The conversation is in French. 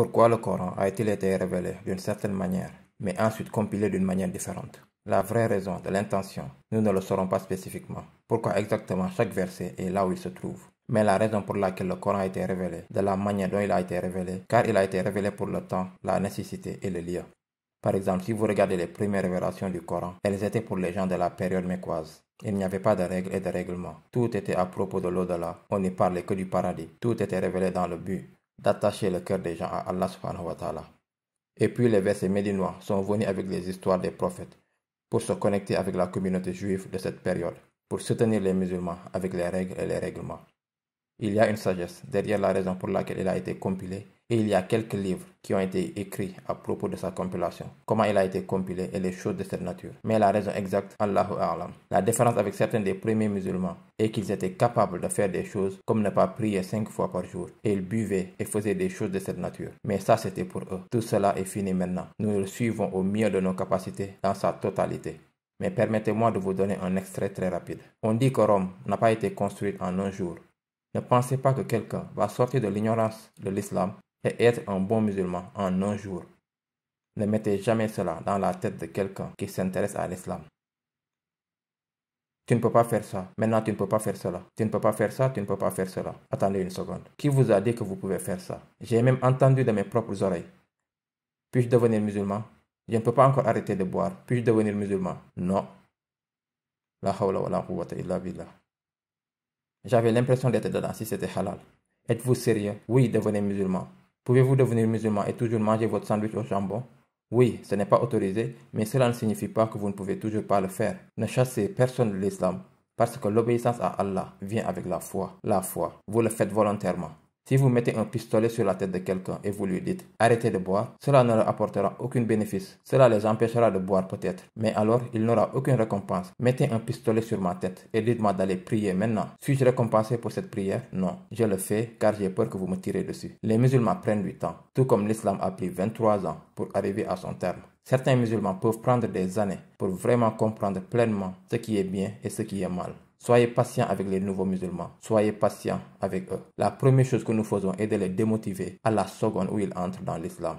pourquoi le Coran a-t-il été révélé d'une certaine manière, mais ensuite compilé d'une manière différente La vraie raison de l'intention, nous ne le saurons pas spécifiquement. Pourquoi exactement chaque verset est là où il se trouve mais la raison pour laquelle le Coran a été révélé, de la manière dont il a été révélé, car il a été révélé pour le temps, la nécessité et le lieu. Par exemple, si vous regardez les premières révélations du Coran, elles étaient pour les gens de la période mécoise. Il n'y avait pas de règles et de règlements. Tout était à propos de l'au-delà. On n'y parlait que du paradis. Tout était révélé dans le but d'attacher le cœur des gens à Allah Et puis les versets médinois sont venus avec les histoires des prophètes pour se connecter avec la communauté juive de cette période, pour soutenir les musulmans avec les règles et les règlements. Il y a une sagesse derrière la raison pour laquelle il a été compilé il y a quelques livres qui ont été écrits à propos de sa compilation, comment il a été compilé et les choses de cette nature. Mais la raison exacte, Allahu A'lam. La différence avec certains des premiers musulmans est qu'ils étaient capables de faire des choses comme ne pas prier cinq fois par jour et ils buvaient et faisaient des choses de cette nature. Mais ça, c'était pour eux. Tout cela est fini maintenant. Nous le suivons au mieux de nos capacités dans sa totalité. Mais permettez-moi de vous donner un extrait très rapide. On dit que Rome n'a pas été construite en un jour. Ne pensez pas que quelqu'un va sortir de l'ignorance de l'islam et être un bon musulman en un jour. Ne mettez jamais cela dans la tête de quelqu'un qui s'intéresse à l'islam. Tu ne peux pas faire ça. Maintenant, tu ne peux pas faire cela. Tu ne peux pas faire ça. Tu ne peux pas faire cela. Attendez une seconde. Qui vous a dit que vous pouvez faire ça J'ai même entendu de mes propres oreilles. Puis-je devenir musulman Je ne peux pas encore arrêter de boire. Puis-je devenir musulman Non. La hawla wa la quwwata illa billah. J'avais l'impression d'être dedans si c'était halal. Êtes-vous sérieux Oui, devenez musulman. Pouvez-vous devenir musulman et toujours manger votre sandwich au jambon Oui, ce n'est pas autorisé, mais cela ne signifie pas que vous ne pouvez toujours pas le faire. Ne chassez personne de l'islam, parce que l'obéissance à Allah vient avec la foi. La foi, vous le faites volontairement. Si vous mettez un pistolet sur la tête de quelqu'un et vous lui dites arrêtez de boire, cela ne leur apportera aucun bénéfice. Cela les empêchera de boire peut-être, mais alors il n'aura aucune récompense. Mettez un pistolet sur ma tête et dites-moi d'aller prier maintenant. Suis-je récompensé pour cette prière Non. Je le fais car j'ai peur que vous me tirez dessus. Les musulmans prennent du temps, tout comme l'islam a pris 23 ans pour arriver à son terme. Certains musulmans peuvent prendre des années pour vraiment comprendre pleinement ce qui est bien et ce qui est mal. Soyez patient avec les nouveaux musulmans. Soyez patient avec eux. La première chose que nous faisons est de les démotiver à la seconde où ils entrent dans l'islam.